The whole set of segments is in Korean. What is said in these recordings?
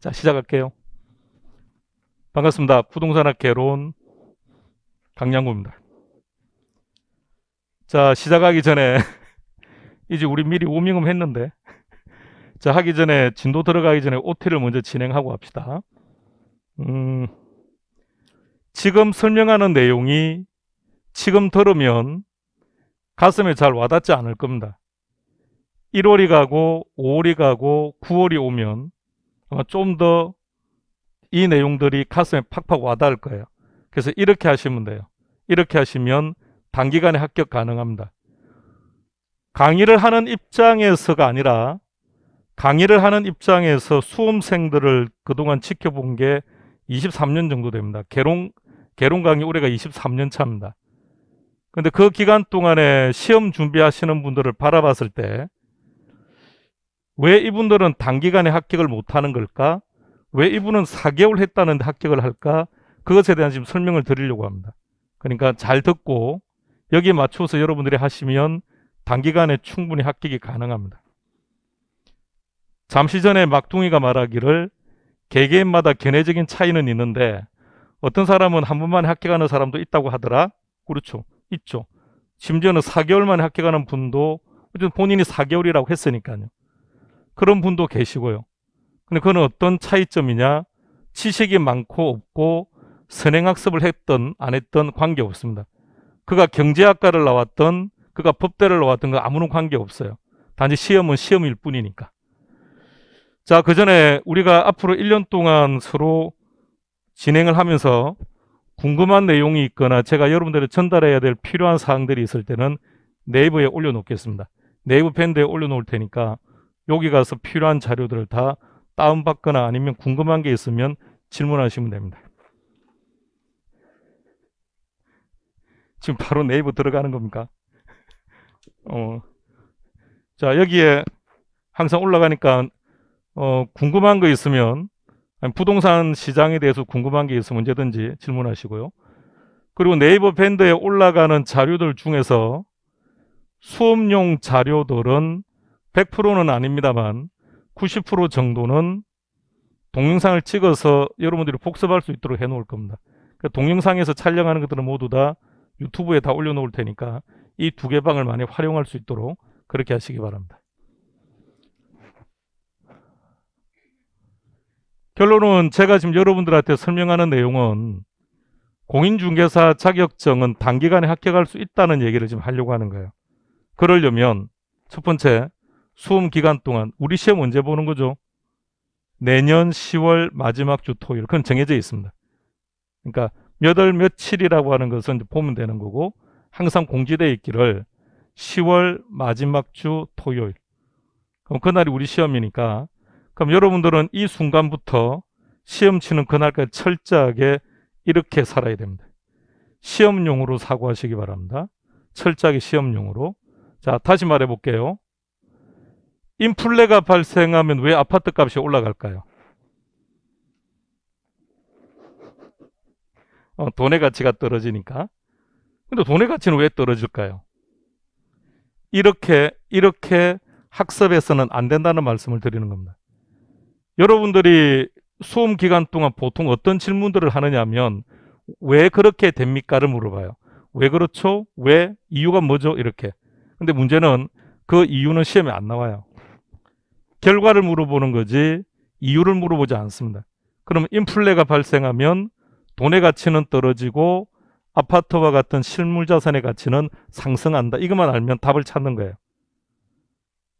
자, 시작할게요. 반갑습니다. 부동산학 개론 강양구입니다. 자, 시작하기 전에 이제 우리 미리 오밍음 했는데 자, 하기 전에 진도 들어가기 전에 OT를 먼저 진행하고 합시다. 음, 지금 설명하는 내용이 지금 들으면 가슴에 잘 와닿지 않을 겁니다. 1월이 가고 5월이 가고 9월이 오면 아마 좀더 이 내용들이 가슴에 팍팍 와닿을 거예요. 그래서 이렇게 하시면 돼요. 이렇게 하시면 단기간에 합격 가능합니다. 강의를 하는 입장에서가 아니라 강의를 하는 입장에서 수험생들을 그동안 지켜본 게 23년 정도 됩니다. 개론, 개론 강의 올해가 23년 차입니다. 근데 그 기간 동안에 시험 준비하시는 분들을 바라봤을 때왜 이분들은 단기간에 합격을 못하는 걸까? 왜 이분은 4개월 했다는데 합격을 할까? 그것에 대한 지금 설명을 드리려고 합니다. 그러니까 잘 듣고 여기에 맞춰서 여러분들이 하시면 단기간에 충분히 합격이 가능합니다. 잠시 전에 막둥이가 말하기를 개개인마다 견해적인 차이는 있는데 어떤 사람은 한 번만에 합격하는 사람도 있다고 하더라. 그렇죠. 있죠. 심지어는 4개월 만에 합격하는 분도 본인이 4개월이라고 했으니까요. 그런 분도 계시고요. 근데 그건 어떤 차이점이냐? 지식이 많고 없고 선행학습을 했던 안 했던 관계없습니다. 그가 경제학과를 나왔던 그가 법대를 나왔던 거 아무런 관계없어요. 단지 시험은 시험일 뿐이니까. 자, 그 전에 우리가 앞으로 1년 동안 서로 진행을 하면서 궁금한 내용이 있거나 제가 여러분들이 전달해야 될 필요한 사항들이 있을 때는 네이버에 올려놓겠습니다. 네이버 밴드에 올려놓을 테니까 여기 가서 필요한 자료들을 다 다운받거나 아니면 궁금한 게 있으면 질문하시면 됩니다. 지금 바로 네이버 들어가는 겁니까? 어. 자, 여기에 항상 올라가니까 어, 궁금한 거 있으면 부동산 시장에 대해서 궁금한 게 있으면 언제든지 질문하시고요. 그리고 네이버 밴드에 올라가는 자료들 중에서 수업용 자료들은 100%는 아닙니다만 90% 정도는 동영상을 찍어서 여러분들이 복습할 수 있도록 해놓을 겁니다. 그러니까 동영상에서 촬영하는 것들은 모두 다 유튜브에 다 올려놓을 테니까 이 두 개 방을 많이 활용할 수 있도록 그렇게 하시기 바랍니다. 결론은 제가 지금 여러분들한테 설명하는 내용은 공인중개사 자격증은 단기간에 합격할 수 있다는 얘기를 지금 하려고 하는 거예요. 그러려면 첫 번째 수험 기간 동안 우리 시험 언제 보는 거죠? 내년 10월 마지막 주 토요일. 그건 정해져 있습니다. 그러니까 몇월 며칠이라고 하는 것은 이제 보면 되는 거고 항상 공지되어 있기를 10월 마지막 주 토요일. 그럼 그날이 우리 시험이니까 그럼 여러분들은 이 순간부터 시험 치는 그날까지 철저하게 이렇게 살아야 됩니다. 시험용으로 사고하시기 바랍니다. 철저하게 시험용으로. 자, 다시 말해 볼게요. 인플레가 발생하면 왜 아파트 값이 올라갈까요? 어, 돈의 가치가 떨어지니까. 근데 돈의 가치는 왜 떨어질까요? 이렇게 이렇게 학습해서는 안 된다는 말씀을 드리는 겁니다. 여러분들이 수험 기간 동안 보통 어떤 질문들을 하느냐면 왜 그렇게 됩니까를 물어봐요. 왜 그렇죠? 왜 이유가 뭐죠? 이렇게. 근데 문제는 그 이유는 시험에 안 나와요. 결과를 물어보는 거지 이유를 물어보지 않습니다. 그럼 인플레가 발생하면 돈의 가치는 떨어지고 아파트와 같은 실물자산의 가치는 상승한다. 이것만 알면 답을 찾는 거예요.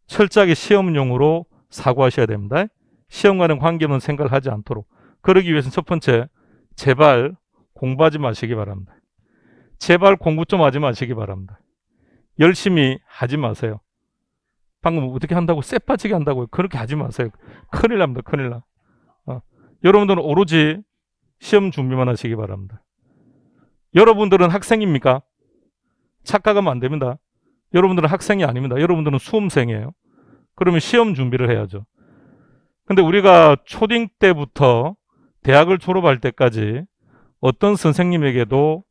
철저하게 시험용으로 사고하셔야 됩니다. 시험과는 관계는 생각을 하지 않도록. 그러기 위해서는 첫 번째, 제발 공부하지 마시기 바랍니다. 제발 공부 좀 하지 마시기 바랍니다. 열심히 하지 마세요. 방금 어떻게 한다고 쎄 빠지게 한다고 그렇게 하지 마세요. 큰일 납니다. 큰일 나. 어. 여러분들은 오로지 시험 준비만 하시기 바랍니다. 여러분들은 학생입니까? 착각하면 안 됩니다. 여러분들은 학생이 아닙니다. 여러분들은 수험생이에요. 그러면 시험 준비를 해야죠. 근데 우리가 초딩 때부터 대학을 졸업할 때까지 어떤 선생님에게도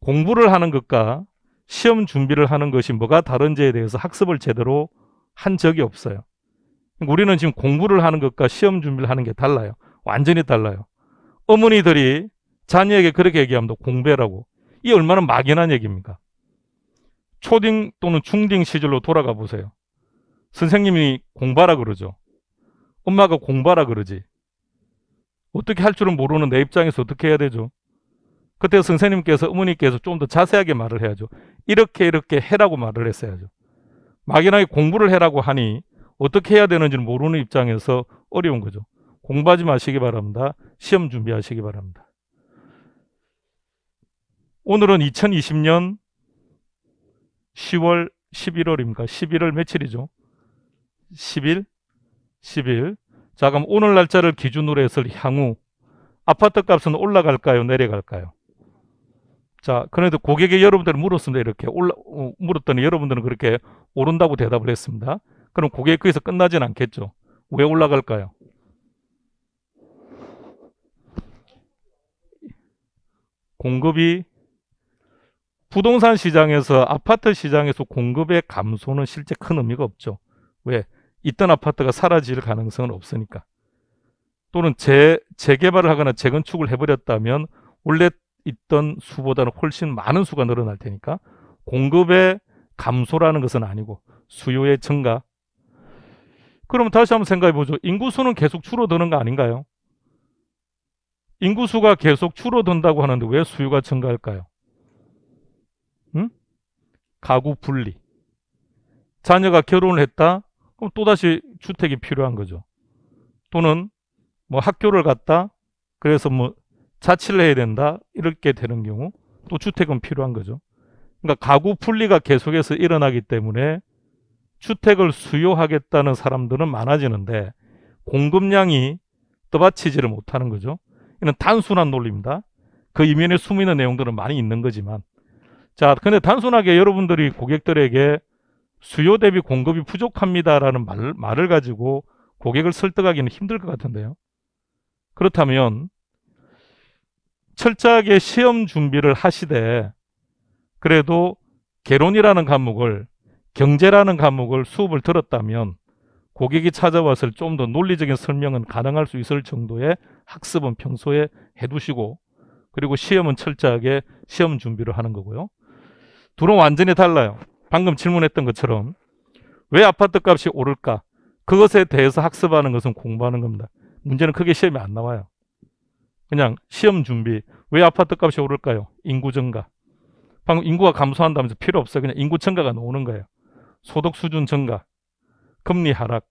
공부를 하는 것과 시험 준비를 하는 것이 뭐가 다른지에 대해서 학습을 제대로 한 적이 없어요. 그러니까 우리는 지금 공부를 하는 것과 시험 준비를 하는 게 달라요. 완전히 달라요. 어머니들이 자녀에게 그렇게 얘기하면 공부해라고이 얼마나 막연한 얘기입니까? 초딩 또는 중딩 시절로 돌아가 보세요. 선생님이 공부하라 그러죠. 엄마가 공부하라 그러지. 어떻게 할 줄은 모르는 내 입장에서 어떻게 해야 되죠? 그때 선생님께서 어머니께서 좀 더 자세하게 말을 해야죠. 이렇게 이렇게 해라고 말을 했어야죠. 막연하게 공부를 해라고 하니 어떻게 해야 되는지를 모르는 입장에서 어려운 거죠. 공부하지 마시기 바랍니다. 시험 준비하시기 바랍니다. 오늘은 2020년 10월 11월입니까? 11월 며칠이죠? 10일? 10일. 자, 그럼 오늘 날짜를 기준으로 해서 향후 아파트 값은 올라갈까요? 내려갈까요? 자, 그런데 고객이 여러분들 물었습니다. 이렇게 올라, 어, 물었더니 여러분들은 그렇게 오른다고 대답을 했습니다. 그럼 고객 거기서 끝나진 않겠죠. 왜 올라갈까요? 공급이 부동산 시장에서 아파트 시장에서 공급의 감소는 실제 큰 의미가 없죠. 왜? 있던 아파트가 사라질 가능성은 없으니까. 또는 재, 재개발을 하거나 재건축을 해버렸다면 원래 있던 수보다는 훨씬 많은 수가 늘어날 테니까 공급의 감소라는 것은 아니고 수요의 증가. 그럼 다시 한번 생각해 보죠. 인구수는 계속 줄어드는 거 아닌가요? 인구수가 계속 줄어든다고 하는데 왜 수요가 증가할까요? 응? 가구 분리. 자녀가 결혼을 했다? 그럼 또다시 주택이 필요한 거죠. 또는 뭐 학교를 갔다? 그래서 뭐 자치를 해야 된다 이렇게 되는 경우 또 주택은 필요한 거죠. 그러니까 가구 분리가 계속해서 일어나기 때문에 주택을 수요하겠다는 사람들은 많아지는데 공급량이 떠받치지를 못하는 거죠. 이는 단순한 논리입니다. 그 이면에 숨어있는 내용들은 많이 있는 거지만 자 근데 단순하게 여러분들이 고객들에게 수요 대비 공급이 부족합니다라는 말, 말을 가지고 고객을 설득하기는 힘들 것 같은데요. 그렇다면 철저하게 시험 준비를 하시되 그래도 개론이라는 과목을 경제라는 과목을 수업을 들었다면 고객이 찾아왔을 좀 더 논리적인 설명은 가능할 수 있을 정도의 학습은 평소에 해두시고 그리고 시험은 철저하게 시험 준비를 하는 거고요. 둘은 완전히 달라요. 방금 질문했던 것처럼 왜 아파트값이 오를까? 그것에 대해서 학습하는 것은 공부하는 겁니다. 문제는 크게 시험이 안 나와요. 그냥 시험 준비. 왜 아파트 값이 오를까요? 인구 증가. 방금 인구가 감소한다면서 필요 없어 그냥 인구 증가가 나오는 거예요. 소득 수준 증가, 금리 하락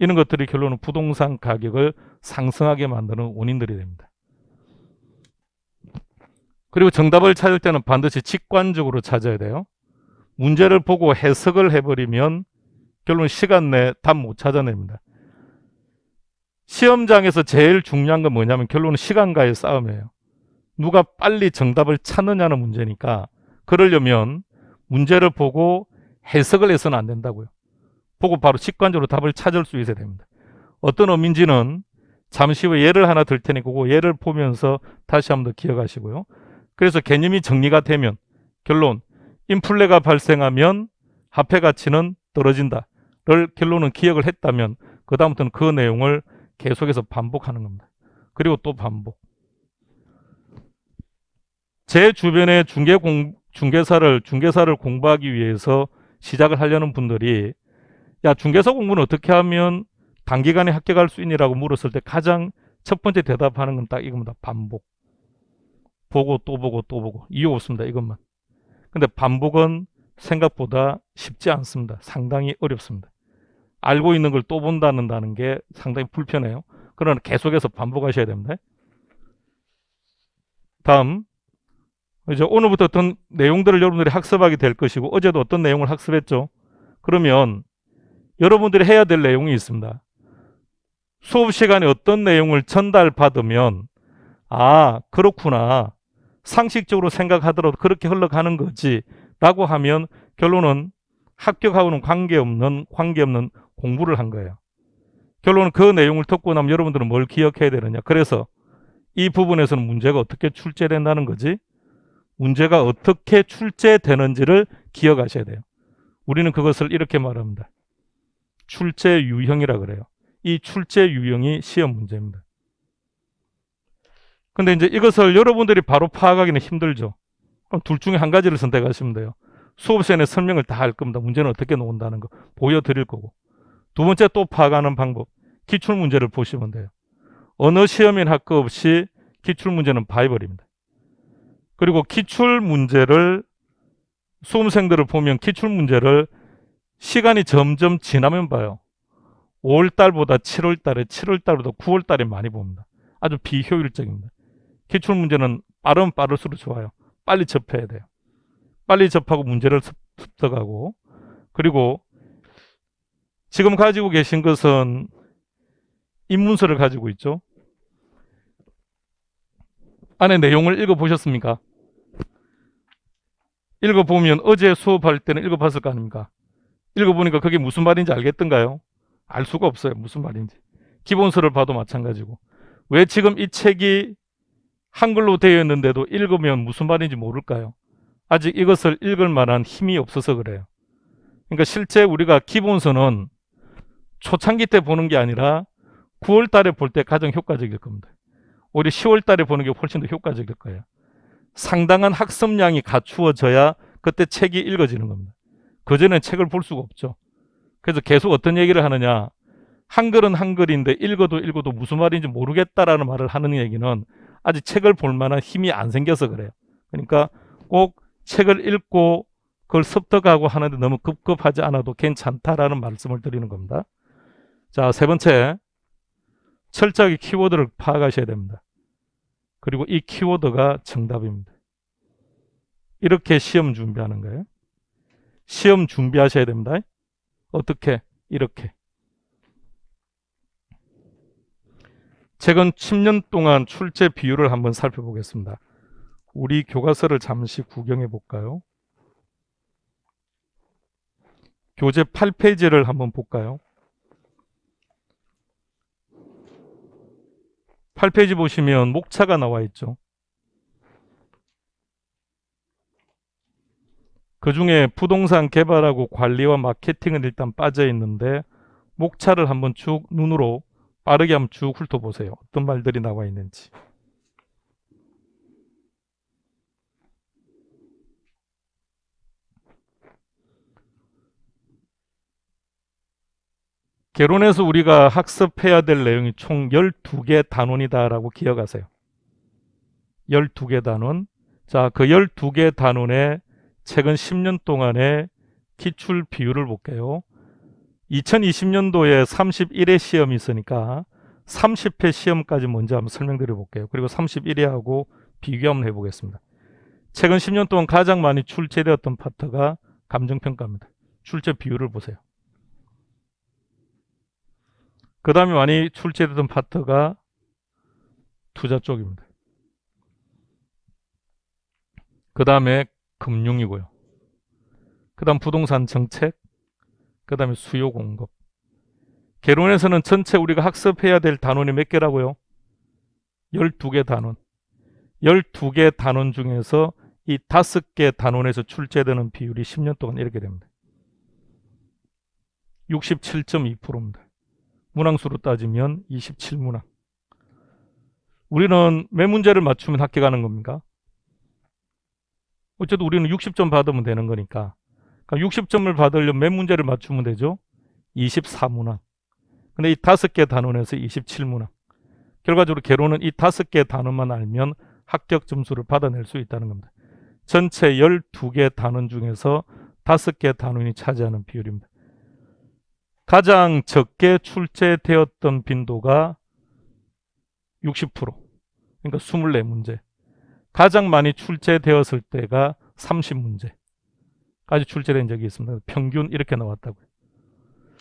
이런 것들이 결론은 부동산 가격을 상승하게 만드는 원인들이 됩니다. 그리고 정답을 찾을 때는 반드시 직관적으로 찾아야 돼요. 문제를 보고 해석을 해버리면 결론 시간 내에 답 못 찾아냅니다. 시험장에서 제일 중요한 건 뭐냐면 결론은 시간과의 싸움이에요. 누가 빨리 정답을 찾느냐는 문제니까 그러려면 문제를 보고 해석을 해서는 안 된다고요. 보고 바로 직관적으로 답을 찾을 수 있어야 됩니다. 어떤 의미인지는 잠시 후에 예를 하나 들 테니까 그 예를 보면서 다시 한 번 더 기억하시고요. 그래서 개념이 정리가 되면 결론 인플레가 발생하면 화폐 가치는 떨어진다를 결론은 기억을 했다면 그 다음부터는 그 내용을 계속해서 반복하는 겁니다. 그리고 또 반복. 제 주변에 중개 공, 중개사를 중개사를 공부하기 위해서 시작을 하려는 분들이 야 중개사 공부는 어떻게 하면 단기간에 합격할 수 있니라고 물었을 때 가장 첫 번째 대답하는 건 딱 이겁니다. 반복. 보고 또 보고 또 보고 이유 없습니다. 이것만. 근데 반복은 생각보다 쉽지 않습니다. 상당히 어렵습니다. 알고 있는 걸 또 본다는다는 게 상당히 불편해요. 그러나 계속해서 반복하셔야 됩니다. 다음 이제 오늘부터 어떤 내용들을 여러분들이 학습하게 될 것이고 어제도 어떤 내용을 학습했죠. 그러면 여러분들이 해야 될 내용이 있습니다. 수업 시간에 어떤 내용을 전달받으면 아 그렇구나 상식적으로 생각하더라도 그렇게 흘러가는 거지 라고 하면 결론은 합격하고는 관계없는 관계없는 공부를 한 거예요. 결론은 그 내용을 듣고 나면 여러분들은 뭘 기억해야 되느냐. 그래서 이 부분에서는 문제가 어떻게 출제된다는 거지 문제가 어떻게 출제되는지를 기억하셔야 돼요. 우리는 그것을 이렇게 말합니다. 출제 유형이라 그래요. 이 출제 유형이 시험 문제입니다. 근데 이제 이것을 여러분들이 바로 파악하기는 힘들죠. 그럼 둘 중에 한 가지를 선택하시면 돼요. 수업 시간에 설명을 다 할 겁니다. 문제는 어떻게 놓는다는 거 보여드릴 거고. 두 번째 또 파악하는 방법. 기출문제를 보시면 돼요. 어느 시험인 학급 없이 기출문제는 바이벌입니다. 그리고 기출문제를 수험생들을 보면 기출문제를 시간이 점점 지나면 봐요. 5월달보다 7월달에 7월달보다 9월달에 많이 봅니다. 아주 비효율적입니다. 기출문제는 빠르면 빠를수록 좋아요. 빨리 접해야 돼요. 빨리 접하고 문제를 습득하고 그리고 지금 가지고 계신 것은 입문서를 가지고 있죠. 안에 내용을 읽어보셨습니까? 읽어보면 어제 수업할 때는 읽어봤을 거 아닙니까? 읽어보니까 그게 무슨 말인지 알겠던가요? 알 수가 없어요. 무슨 말인지. 기본서를 봐도 마찬가지고. 왜 지금 이 책이 한글로 되어 있는데도 읽으면 무슨 말인지 모를까요? 아직 이것을 읽을 만한 힘이 없어서 그래요. 그러니까 실제 우리가 기본서는 초창기 때 보는 게 아니라 9월 달에 볼 때 가장 효과적일 겁니다. 오히려 10월 달에 보는 게 훨씬 더 효과적일 거예요. 상당한 학습량이 갖추어져야 그때 책이 읽어지는 겁니다. 그전엔 책을 볼 수가 없죠. 그래서 계속 어떤 얘기를 하느냐. 한글은 한글인데 읽어도 읽어도 무슨 말인지 모르겠다라는 말을 하는 얘기는 아직 책을 볼 만한 힘이 안 생겨서 그래요. 그러니까 꼭 책을 읽고 그걸 습득하고 하는데 너무 급급하지 않아도 괜찮다라는 말씀을 드리는 겁니다. 자, 세 번째, 철저하게 키워드를 파악하셔야 됩니다. 그리고 이 키워드가 정답입니다. 이렇게 시험 준비하는 거예요. 시험 준비하셔야 됩니다. 어떻게? 이렇게. 최근 10년 동안 출제 비율을 한번 살펴보겠습니다. 우리 교과서를 잠시 구경해 볼까요? 교재 8페이지를 한번 볼까요? 8페이지 보시면 목차가 나와 있죠. 그 중에 부동산 개발하고 관리와 마케팅은 일단 빠져 있는데 목차를 한번 쭉 눈으로 빠르게 한번 쭉 훑어보세요. 어떤 말들이 나와 있는지. 개론에서 우리가 학습해야 될 내용이 총 12개 단원이다라고 기억하세요. 12개 단원. 자, 그 12개 단원의 최근 10년 동안의 기출 비율을 볼게요. 2020년도에 31회 시험이 있으니까 30회 시험까지 먼저 한번 설명드려 볼게요. 그리고 31회하고 비교 한번 해보겠습니다. 최근 10년 동안 가장 많이 출제되었던 파트가 감정평가입니다. 출제 비율을 보세요. 그 다음에 많이 출제되던 파트가 투자 쪽입니다. 그 다음에 금융이고요. 그 다음 부동산 정책, 그 다음에 수요 공급. 개론에서는 전체 우리가 학습해야 될 단원이 몇 개라고요? 12개 단원. 12개 단원 중에서 이 5개 단원에서 출제되는 비율이 10년 동안 이렇게 됩니다. 67.2%입니다. 문항수로 따지면 27문항. 우리는 몇 문제를 맞추면 학교 가는 겁니까? 어쨌든 우리는 60점 받으면 되는 거니까. 그러 그러니까 60점을 받으려면 몇 문제를 맞추면 되죠? 24문항. 근데 이 다섯 개 단원에서 27문항. 결과적으로 개론은 이 다섯 개 단원만 알면 합격 점수를 받아낼 수 있다는 겁니다. 전체 12개 단원 중에서 다섯 개 단원이 차지하는 비율입니다. 가장 적게 출제되었던 빈도가 60% 그러니까 24문제 가장 많이 출제되었을 때가 30문제까지 출제된 적이 있습니다. 평균 이렇게 나왔다고요.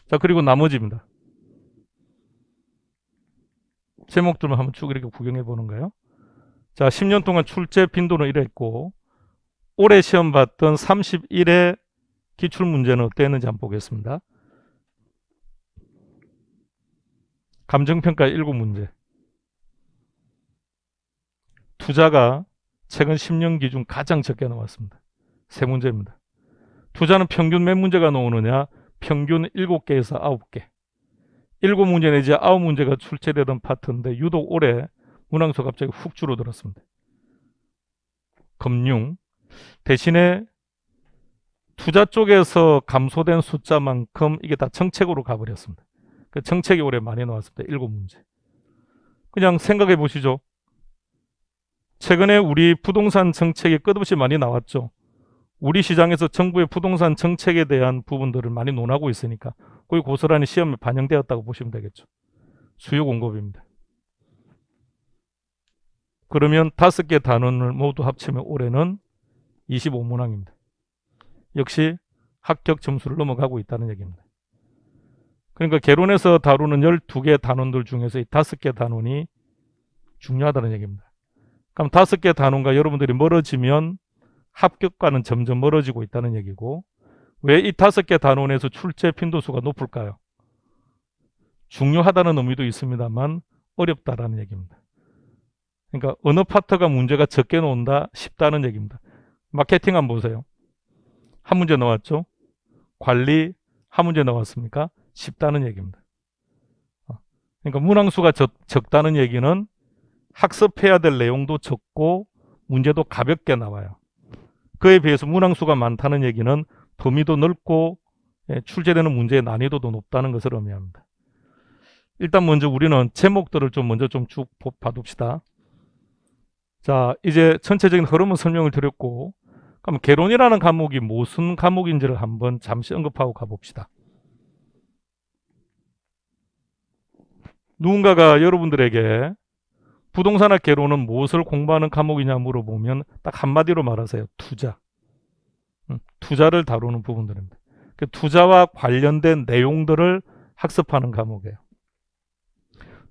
자 그리고 나머지입니다. 제목들만 한번 쭉 이렇게 구경해 보는 가요자 10년 동안 출제 빈도는 이랬고 올해 시험 봤던 3 1회 기출문제는 어땠는지 한번 보겠습니다. 감정평가 7문제 투자가 최근 10년 기준 가장 적게 나왔습니다. 세 문제입니다. 투자는 평균 몇 문제가 나오느냐? 평균 7개에서 9개. 7문제 내지 9문제가 출제되던 파트인데 유독 올해 문항수 갑자기 훅 줄어들었습니다. 금융 대신에 투자 쪽에서 감소된 숫자만큼 이게 다 정책으로 가버렸습니다. 그 정책이 올해 많이 나왔습니다. 일곱 문제. 그냥 생각해 보시죠. 최근에 우리 부동산 정책이 끝없이 많이 나왔죠. 우리 시장에서 정부의 부동산 정책에 대한 부분들을 많이 논하고 있으니까 거의 고스란히 시험에 반영되었다고 보시면 되겠죠. 수요 공급입니다. 그러면 다섯 개 단원을 모두 합치면 올해는 25문항입니다. 역시 합격 점수를 넘어가고 있다는 얘기입니다. 그러니까 개론에서 다루는 12개 단원들 중에서 이 5개 단원이 중요하다는 얘기입니다. 그럼 5개 단원과 여러분들이 멀어지면 합격과는 점점 멀어지고 있다는 얘기고 왜 이 5개 단원에서 출제 빈도수가 높을까요? 중요하다는 의미도 있습니다만 어렵다라는 얘기입니다. 그러니까 어느 파트가 문제가 적게 나온다 싶다는 얘기입니다. 마케팅 한번 보세요. 한 문제 나왔죠? 관리 한 문제 나왔습니까? 쉽다는 얘기입니다. 어. 그러니까 문항수가 적, 적다는 얘기는 학습해야 될 내용도 적고 문제도 가볍게 나와요. 그에 비해서 문항수가 많다는 얘기는 범위도 넓고 예, 출제되는 문제의 난이도도 높다는 것을 의미합니다. 일단 먼저 우리는 제목들을 좀 먼저 좀 쭉 봐둡시다. 자, 이제 전체적인 흐름을 설명을 드렸고, 그럼 개론이라는 과목이 무슨 과목인지를 한번 잠시 언급하고 가봅시다. 누군가가 여러분들에게 부동산학개론은 무엇을 공부하는 과목이냐 물어보면 딱 한마디로 말하세요. 투자. 투자를 다루는 부분들입니다. 그 투자와 관련된 내용들을 학습하는 과목이에요.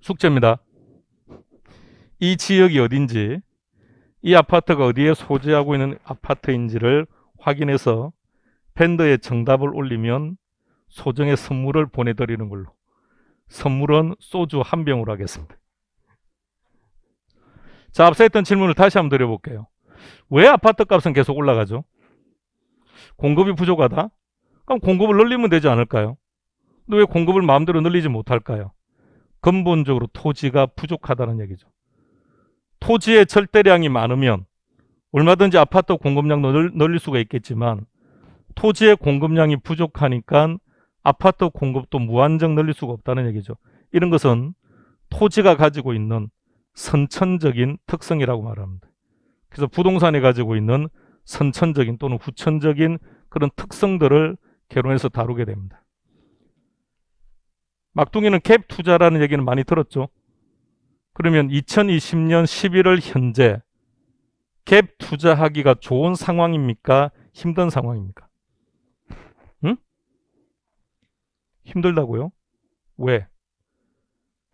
숙제입니다. 이 지역이 어딘지, 이 아파트가 어디에 소재하고 있는 아파트인지를 확인해서 밴더에 정답을 올리면 소정의 선물을 보내드리는 걸로. 선물은 소주 한 병으로 하겠습니다. 자, 앞서 했던 질문을 다시 한번 드려볼게요. 왜 아파트 값은 계속 올라가죠? 공급이 부족하다? 그럼 공급을 늘리면 되지 않을까요? 근데 왜 공급을 마음대로 늘리지 못할까요? 근본적으로 토지가 부족하다는 얘기죠. 토지의 절대량이 많으면 얼마든지 아파트 공급량도 늘릴 수가 있겠지만 토지의 공급량이 부족하니까 아파트 공급도 무한정 늘릴 수가 없다는 얘기죠. 이런 것은 토지가 가지고 있는 선천적인 특성이라고 말합니다. 그래서 부동산이 가지고 있는 선천적인 또는 후천적인 그런 특성들을 개론해서 다루게 됩니다. 막둥이는 갭 투자라는 얘기는 많이 들었죠. 그러면 2020년 11월 현재 갭 투자하기가 좋은 상황입니까? 힘든 상황입니까? 힘들다고요? 왜?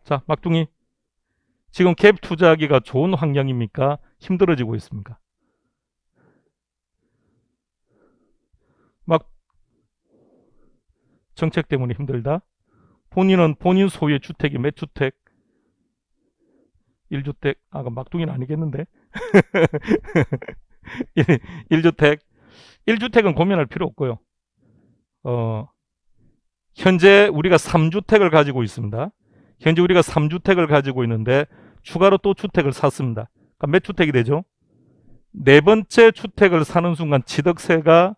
자, 막둥이. 지금 갭 투자하기가 좋은 환경입니까? 힘들어지고 있습니까? 막 정책 때문에 힘들다. 본인은 본인 소유의 주택이 몇 주택? 1주택. 아, 그 막둥이는 아니겠는데. 1, 1주택. 1주택은 고민할 필요 없고요. 어, 현재 우리가 3주택을 가지고 있습니다. 현재 우리가 3주택을 가지고 있는데 추가로 또 주택을 샀습니다. 그러니까 몇 주택이 되죠? 네 번째 주택을 사는 순간 취득세가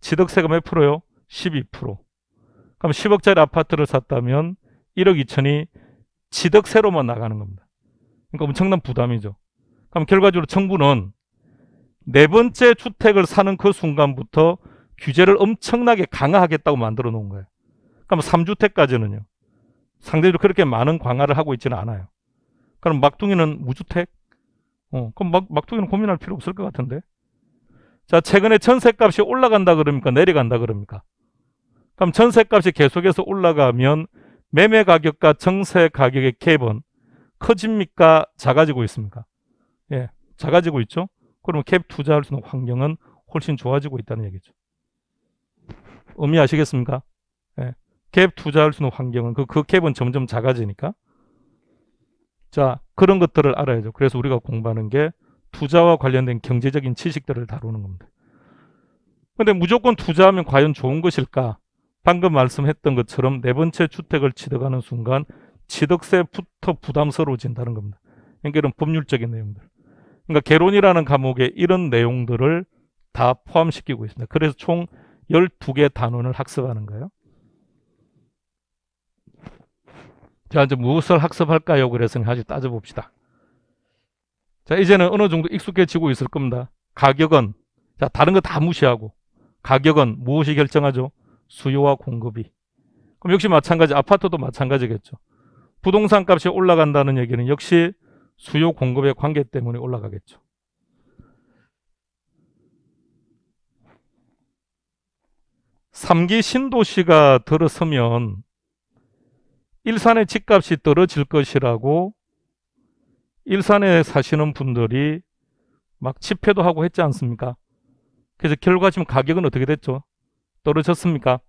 취득세가 몇 프로요? 12% 그럼 10억짜리 아파트를 샀다면 1억 2천이 취득세로만 나가는 겁니다. 그러니까 엄청난 부담이죠. 그럼 결과적으로 정부는 네 번째 주택을 사는 그 순간부터 규제를 엄청나게 강화하겠다고 만들어 놓은 거예요. 그럼 그러니까 3주택까지는요. 뭐 상대적으로 그렇게 많은 강화를 하고 있지는 않아요. 그럼 막둥이는 무주택? 어, 그럼 막, 막둥이는 고민할 필요 없을 것 같은데. 자, 최근에 전세값이 올라간다 그럽니까? 내려간다 그럽니까? 그럼 전세값이 계속해서 올라가면 매매 가격과 정세 가격의 갭은 커집니까? 작아지고 있습니까? 예, 작아지고 있죠. 그러면 갭 투자할 수 있는 환경은 훨씬 좋아지고 있다는 얘기죠. 의미아시겠습니까 예. 갭 투자할 수 있는 환경은 그, 그 갭은 점점 작아지니까 자 그런 것들을 알아야죠. 그래서 우리가 공부하는 게 투자와 관련된 경제적인 지식들을 다루는 겁니다. 근데 무조건 투자하면 과연 좋은 것일까? 방금 말씀했던 것처럼 네 번째 주택을 취득하는 순간 취득세부터 부담스러워진다는 겁니다. 그러니까 이런 법률적인 내용들. 그러니까 개론이라는 과목에 이런 내용들을 다 포함시키고 있습니다. 그래서 총 12개 단원을 학습하는 거예요. 자, 이제 무엇을 학습할까요? 그래서 아주 따져봅시다. 자, 이제는 어느 정도 익숙해지고 있을 겁니다. 가격은, 자, 다른 거 다 무시하고, 가격은 무엇이 결정하죠? 수요와 공급이. 그럼 역시 마찬가지, 아파트도 마찬가지겠죠. 부동산 값이 올라간다는 얘기는 역시 수요 공급의 관계 때문에 올라가겠죠. 3기 신도시가 들어서면 일산의 집값이 떨어질 것이라고 일산에 사시는 분들이 막 집회도 하고 했지 않습니까? 그래서 결과 지금 가격은 어떻게 됐죠? 떨어졌습니까?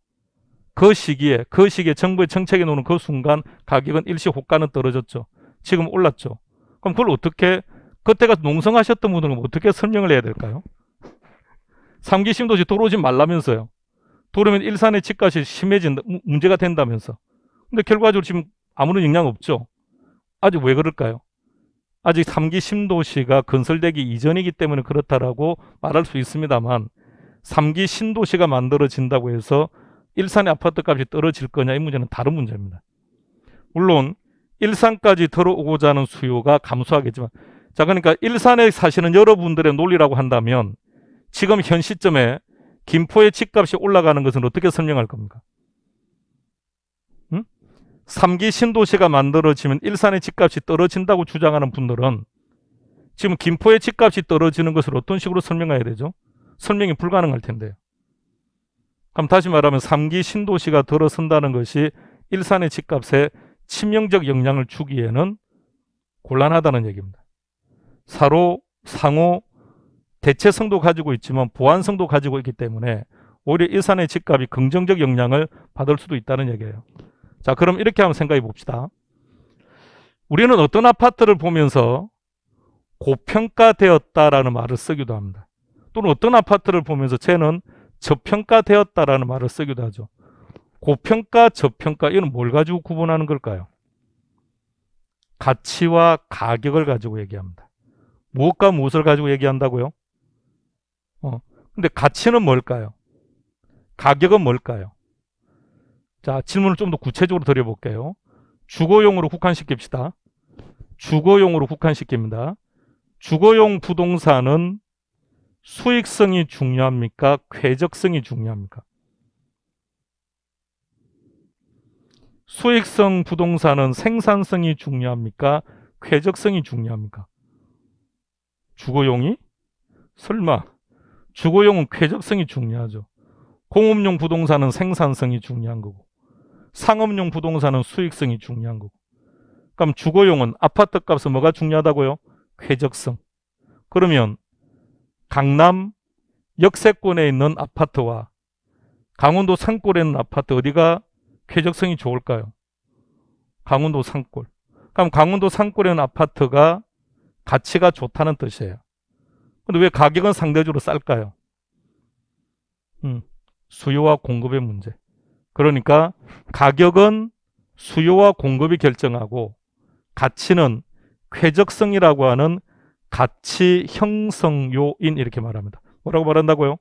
그 시기에 그 시기에 정부의 정책이 노는 그 순간 가격은 일시 호가는 떨어졌죠. 지금 올랐죠. 그럼 그걸 어떻게 그때가 농성하셨던 분들은 어떻게 설명을 해야 될까요? 삼기 신도시 들어오지 말라면서요. 도로면 일산의 집값이 심해진다, 문제가 된다면서. 근데 결과적으로 지금 아무런 영향 없죠. 아직 왜 그럴까요? 아직 3기 신도시가 건설되기 이전이기 때문에 그렇다라고 말할 수 있습니다만 3기 신도시가 만들어진다고 해서 일산의 아파트 값이 떨어질 거냐 이 문제는 다른 문제입니다. 물론 일산까지 들어오고자 하는 수요가 감소하겠지만 자 그러니까 일산에 사시는 여러분들의 논리라고 한다면 지금 현 시점에 김포의 집값이 올라가는 것은 어떻게 설명할 겁니까? 음? 3기 신도시가 만들어지면 일산의 집값이 떨어진다고 주장하는 분들은 지금 김포의 집값이 떨어지는 것을 어떤 식으로 설명해야 되죠? 설명이 불가능할 텐데요. 그럼 다시 말하면 3기 신도시가 들어선다는 것이 일산의 집값에 치명적 영향을 주기에는 곤란하다는 얘기입니다. 사로, 상호, 대체성도 가지고 있지만 보완성도 가지고 있기 때문에 오히려 일산의 집값이 긍정적 영향을 받을 수도 있다는 얘기예요. 자 그럼 이렇게 한번 생각해 봅시다. 우리는 어떤 아파트를 보면서 고평가되었다라는 말을 쓰기도 합니다. 또는 어떤 아파트를 보면서 쟤는 저평가되었다라는 말을 쓰기도 하죠. 고평가, 저평가 이건뭘 가지고 구분하는 걸까요? 가치와 가격을 가지고 얘기합니다. 무엇과 무엇을 가지고 얘기한다고요? 어. 근데 가치는 뭘까요? 가격은 뭘까요? 자, 질문을 좀 더 구체적으로 드려볼게요. 주거용으로 국한시킵시다. 주거용으로 국한시킵니다. 주거용 부동산은 수익성이 중요합니까? 쾌적성이 중요합니까? 수익성 부동산은 생산성이 중요합니까? 쾌적성이 중요합니까? 주거용이? 설마 주거용은 쾌적성이 중요하죠. 공업용 부동산은 생산성이 중요한 거고 상업용 부동산은 수익성이 중요한 거고 그럼 주거용은 아파트 값은 뭐가 중요하다고요? 쾌적성. 그러면 강남 역세권에 있는 아파트와 강원도 산골에 있는 아파트 어디가 쾌적성이 좋을까요? 강원도 산골. 그럼 강원도 산골에 있는 아파트가 가치가 좋다는 뜻이에요. 근데 왜 가격은 상대적으로 쌀까요? 음, 수요와 공급의 문제. 그러니까 가격은 수요와 공급이 결정하고 가치는 쾌적성이라고 하는 가치 형성 요인 이렇게 말합니다. 뭐라고 말한다고요?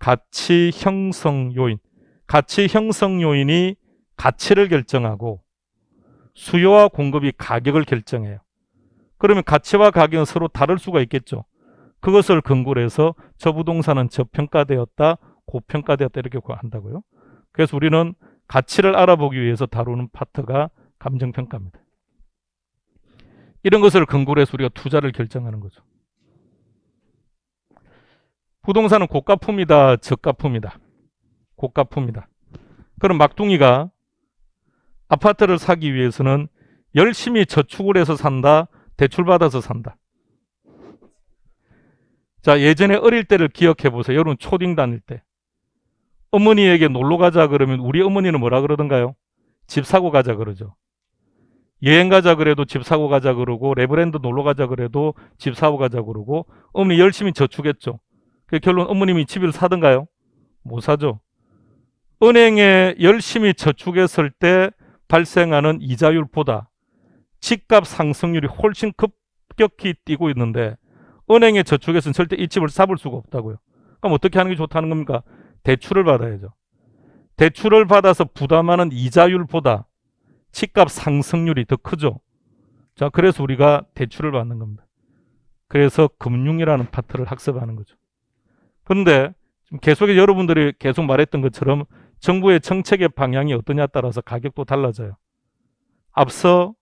가치 형성 요인. 가치 형성 요인이 가치를 결정하고 수요와 공급이 가격을 결정해요. 그러면 가치와 가격은 서로 다를 수가 있겠죠. 그것을 근거로 해서 저 부동산은 저평가되었다, 고평가되었다 이렇게 한다고요. 그래서 우리는 가치를 알아보기 위해서 다루는 파트가 감정평가입니다. 이런 것을 근거로 해서 우리가 투자를 결정하는 거죠. 부동산은 고가품이다, 저가품이다. 고가품이다. 그럼 막둥이가 아파트를 사기 위해서는 열심히 저축을 해서 산다, 대출받아서 산다. 자, 예전에 어릴 때를 기억해 보세요. 여러분 초딩 다닐 때. 어머니에게 놀러 가자 그러면 우리 어머니는 뭐라 그러던가요? 집 사고 가자 그러죠. 여행 가자 그래도 집 사고 가자 그러고 레브랜드 놀러 가자 그래도 집 사고 가자 그러고 어머니 열심히 저축했죠. 그 결론 어머님이 집을 사던가요? 못 사죠. 은행에 열심히 저축했을 때 발생하는 이자율보다 집값 상승률이 훨씬 급격히 뛰고 있는데 은행의 저축에서는 절대 이 집을 사볼 수가 없다고요. 그럼 어떻게 하는 게 좋다는 겁니까? 대출을 받아야죠. 대출을 받아서 부담하는 이자율보다 집값 상승률이 더 크죠. 자, 그래서 우리가 대출을 받는 겁니다. 그래서 금융이라는 파트를 학습하는 거죠. 그런데 계속 여러분들이 계속 말했던 것처럼 정부의 정책의 방향이 어떠냐에 따라서 가격도 달라져요. 앞서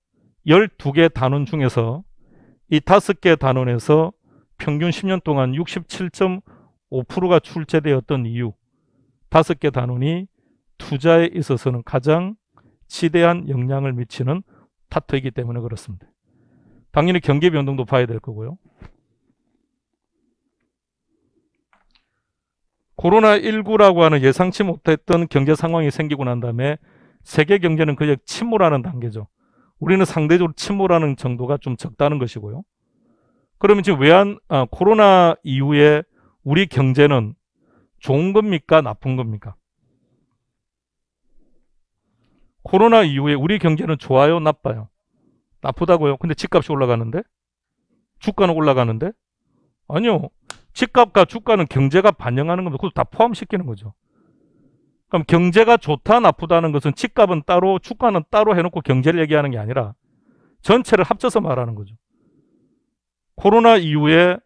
12개 단원 중에서 이5개 단원에서 평균 10년 동안 67.5%가 출제되었던 이유 다섯 개 단원이 투자에 있어서는 가장 지대한 영향을 미치는 타투이기 때문에 그렇습니다. 당연히 경기 변동도 봐야 될 거고요. 코로나19라고 하는 예상치 못했던 경제 상황이 생기고 난 다음에 세계 경제는 그냥 침몰하는 단계죠. 우리는 상대적으로 침몰하는 정도가 좀 적다는 것이고요. 그러면 지금 외환 아, 코로나 이후에 우리 경제는 좋은 겁니까 나쁜 겁니까? 코로나 이후에 우리 경제는 좋아요 나빠요? 나쁘다고요. 근데 집값이 올라가는데? 주가는 올라가는데? 아니요. 집값과 주가는 경제가 반영하는 겁니다. 그것도 다 포함시키는 거죠. 그럼 경제가 좋다 나쁘다는 것은 집값은 따로 주가는 따로 해놓고 경제를 얘기하는 게 아니라 전체를 합쳐서 말하는 거죠. 코로나 이후에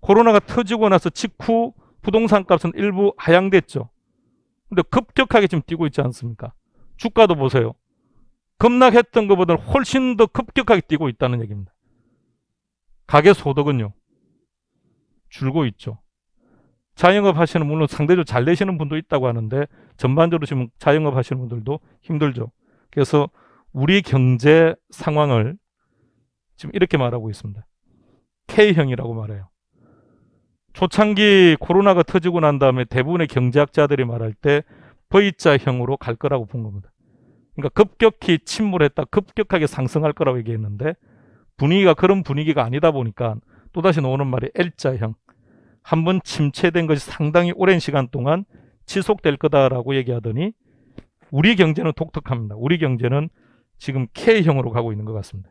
코로나가 터지고 나서 직후 부동산 값은 일부 하향됐죠. 근데 급격하게 지금 뛰고 있지 않습니까? 주가도 보세요. 급락했던 것보다 훨씬 더 급격하게 뛰고 있다는 얘기입니다. 가계 소득은요. 줄고 있죠. 자영업 하시는 물론 상대적으로 잘 내시는 분도 있다고 하는데 전반적으로 지금 자영업 하시는 분들도 힘들죠. 그래서 우리 경제 상황을 지금 이렇게 말하고 있습니다. K형이라고 말해요. 초창기 코로나가 터지고 난 다음에 대부분의 경제학자들이 말할 때 V자형으로 갈 거라고 본 겁니다. 그러니까 급격히 침몰했다, 급격하게 상승할 거라고 얘기했는데 분위기가 그런 분위기가 아니다 보니까 또다시 나오는 말이 L자형. 한번 침체된 것이 상당히 오랜 시간 동안 지속될 거다라고 얘기하더니 우리 경제는 독특합니다. 우리 경제는 지금 K형으로 가고 있는 것 같습니다.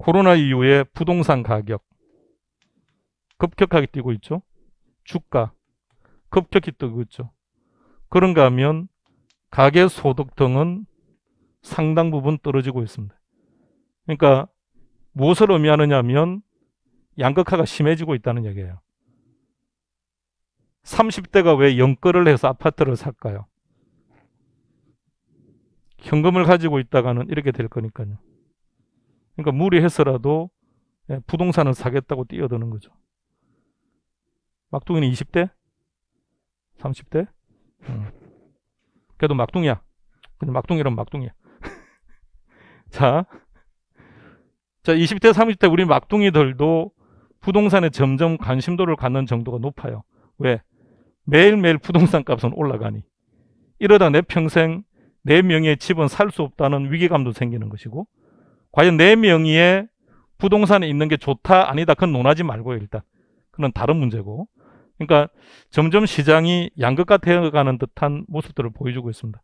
코로나 이후에 부동산 가격 급격하게 뛰고 있죠. 주가 급격히 뜨고 있죠. 그런가 하면 가계 소득 등은 상당 부분 떨어지고 있습니다. 그러니까 무엇을 의미하느냐 하면 양극화가 심해지고 있다는 얘기예요. 30대가 왜 연끌을 해서 아파트를 살까요? 현금을 가지고 있다가는 이렇게 될 거니까요. 그러니까 무리해서라도 예, 부동산을 사겠다고 뛰어드는 거죠. 막둥이는 20대? 30대? 음. 그래도 막둥이야. 근데 막둥이란 막둥이야. 자, 자 20대, 30대 우리 막둥이들도 부동산에 점점 관심도를 갖는 정도가 높아요. 왜? 매일매일 부동산 값은 올라가니. 이러다 내 평생 내명의 집은 살 수 없다는 위기감도 생기는 것이고 과연 내 명의의 부동산에 있는 게 좋다 아니다 그건 논하지 말고 일단 그건 다른 문제고 그러니까 점점 시장이 양극화 되어가는 듯한 모습들을 보여주고 있습니다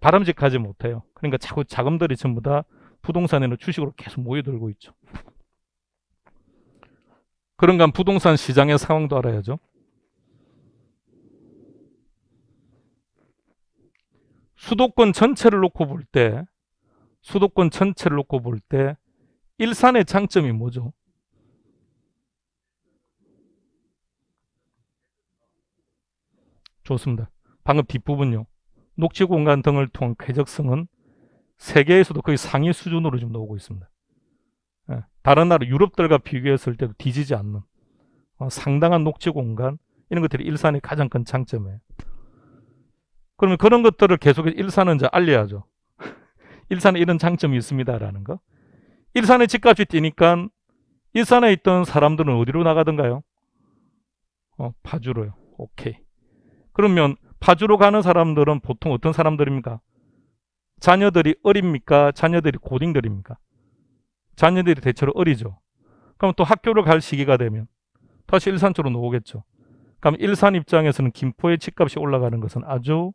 바람직하지 못해요 그러니까 자꾸 자금들이 전부 다 부동산에는 주식으로 계속 모여들고 있죠 그런가 부동산 시장의 상황도 알아야죠 수도권 전체를 놓고 볼때 수도권 전체를 놓고 볼 때 일산의 장점이 뭐죠? 좋습니다. 방금 뒷부분요. 녹지 공간 등을 통한 쾌적성은 세계에서도 거의 상위 수준으로 지금 나오고 있습니다. 예, 다른 나라 유럽들과 비교했을 때도 뒤지지 않는 어, 상당한 녹지 공간 이런 것들이 일산의 가장 큰 장점이에요. 그러면 그런 것들을 계속해서 일산은 이제 알려야죠. 일산에 이런 장점이 있습니다라는 거. 일산에 집값이 뛰니까 일산에 있던 사람들은 어디로 나가던가요? 어, 파주로요. 오케이. 그러면 파주로 가는 사람들은 보통 어떤 사람들입니까? 자녀들이 어립니까? 자녀들이 고딩들입니까? 자녀들이 대체로 어리죠. 그럼 또 학교를 갈 시기가 되면 다시 일산 쪽으로 나오겠죠. 그럼 일산 입장에서는 김포의 집값이 올라가는 것은 아주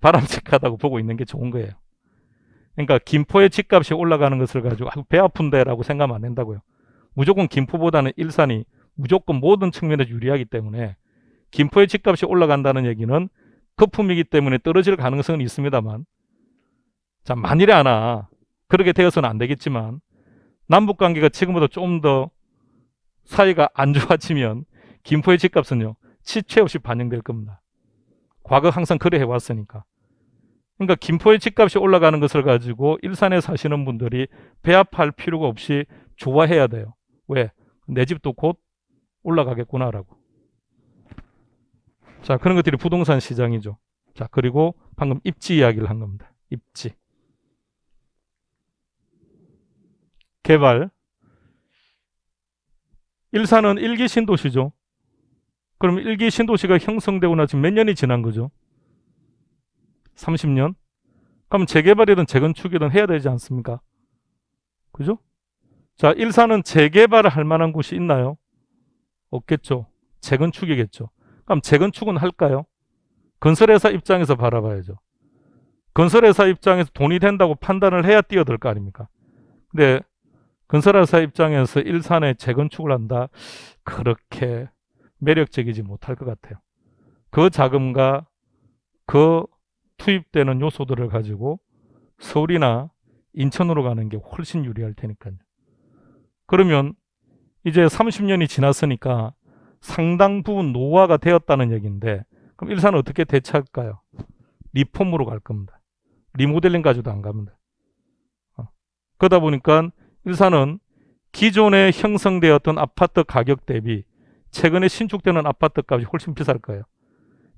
바람직하다고 보고 있는 게 좋은 거예요. 그러니까 김포의 집값이 올라가는 것을 가지고 아, 배 아픈데라고 생각 안 된다고요. 무조건 김포보다는 일산이 무조건 모든 측면에서 유리하기 때문에 김포의 집값이 올라간다는 얘기는 거품이기 때문에 떨어질 가능성은 있습니다만 자 만일에 하나 그렇게 되어서는 안 되겠지만 남북관계가 지금보다 좀 더 사이가 안 좋아지면 김포의 집값은요 치체 없이 반영될 겁니다. 과거 항상 그래 해왔으니까. 그러니까 김포의 집값이 올라가는 것을 가지고 일산에 사시는 분들이 배합할 필요가 없이 좋아해야 돼요. 왜? 내 집도 곧 올라가겠구나라고. 자, 그런 것들이 부동산 시장이죠. 자, 그리고 방금 입지 이야기를 한 겁니다. 입지. 개발. 일산은 일기 신도시죠. 그럼 일기 신도시가 형성되고 나서 몇 년이 지난 거죠? 30년? 그럼 재개발이든 재건축이든 해야 되지 않습니까? 그죠? 자, 일산은 재개발을 할 만한 곳이 있나요? 없겠죠. 재건축이겠죠. 그럼 재건축은 할까요? 건설회사 입장에서 바라봐야죠. 건설회사 입장에서 돈이 된다고 판단을 해야 뛰어들 거 아닙니까? 근데 건설회사 입장에서 일산에 재건축을 한다? 그렇게 매력적이지 못할 것 같아요. 그 자금과 그 투입되는 요소들을 가지고 서울이나 인천으로 가는 게 훨씬 유리할 테니까요. 그러면 이제 30년이 지났으니까 상당 부분 노화가 되었다는 얘기인데 그럼 일산은 어떻게 대처할까요? 리폼으로 갈 겁니다. 리모델링가지도안 갑니다. 어. 그러다 보니까 일산은 기존에 형성되었던 아파트 가격 대비 최근에 신축되는 아파트 값이 훨씬 비쌀 거예요.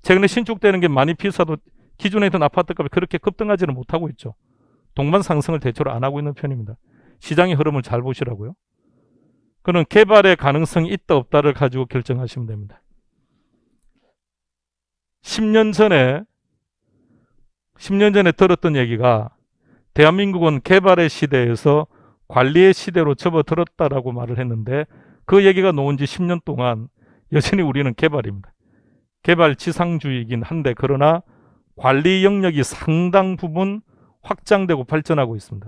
최근에 신축되는 게 많이 비싸도 기존에 있던 아파트 값이 그렇게 급등하지는 못하고 있죠. 동반 상승을 대체로 안 하고 있는 편입니다. 시장의 흐름을 잘 보시라고요. 그는 개발의 가능성이 있다 없다를 가지고 결정하시면 됩니다. 10년 전에 10년 전에 들었던 얘기가 대한민국은 개발의 시대에서 관리의 시대로 접어들었다라고 말을 했는데 그 얘기가 놓은 지 10년 동안 여전히 우리는 개발입니다. 개발 지상주의이긴 한데 그러나 관리 영역이 상당 부분 확장되고 발전하고 있습니다.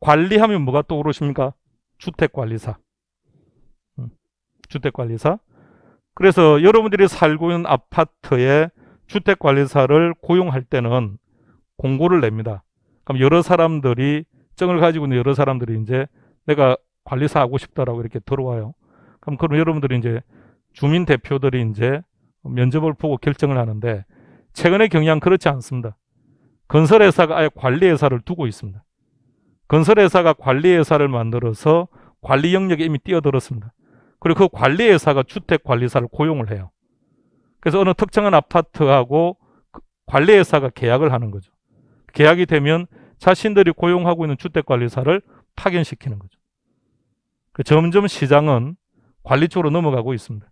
관리하면 뭐가 떠오르십니까? 주택관리사. 음, 주택관리사. 그래서 여러분들이 살고 있는 아파트에 주택관리사를 고용할 때는 공고를 냅니다. 그럼 여러 사람들이 정을 가지고 있는 여러 사람들이 이제 내가 관리사 하고 싶다라고 이렇게 들어와요. 그럼 그럼 여러분들이 이제 주민 대표들이 이제 면접을 보고 결정을 하는데 최근의 경향 그렇지 않습니다. 건설회사가 아예 관리회사를 두고 있습니다. 건설회사가 관리회사를 만들어서 관리 영역에 이미 뛰어들었습니다. 그리고 그 관리회사가 주택관리사를 고용을 해요. 그래서 어느 특정한 아파트하고 그 관리회사가 계약을 하는 거죠. 계약이 되면 자신들이 고용하고 있는 주택관리사를 파견시키는 거죠. 그 점점 시장은 관리 쪽으로 넘어가고 있습니다.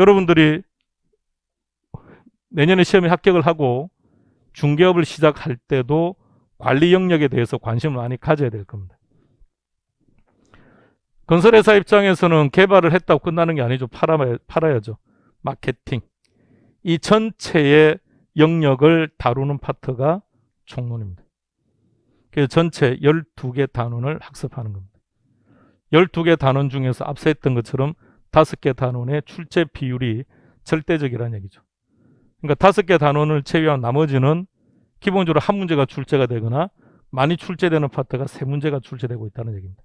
여러분들이 내년에 시험에 합격을 하고 중개업을 시작할 때도 관리 영역에 대해서 관심을 많이 가져야 될 겁니다. 건설회사 입장에서는 개발을 했다고 끝나는 게 아니죠. 팔아, 팔아야죠. 마케팅. 이 전체의 영역을 다루는 파트가 총론입니다. 그래서 전체 12개 단원을 학습하는 겁니다. 12개 단원 중에서 앞서 했던 것처럼 5개 단원의 출제 비율이 절대적이라는 얘기죠. 그러니까 5개 단원을 제외한 나머지는 기본적으로 한 문제가 출제가 되거나 많이 출제되는 파트가 세 문제가 출제되고 있다는 얘기입니다.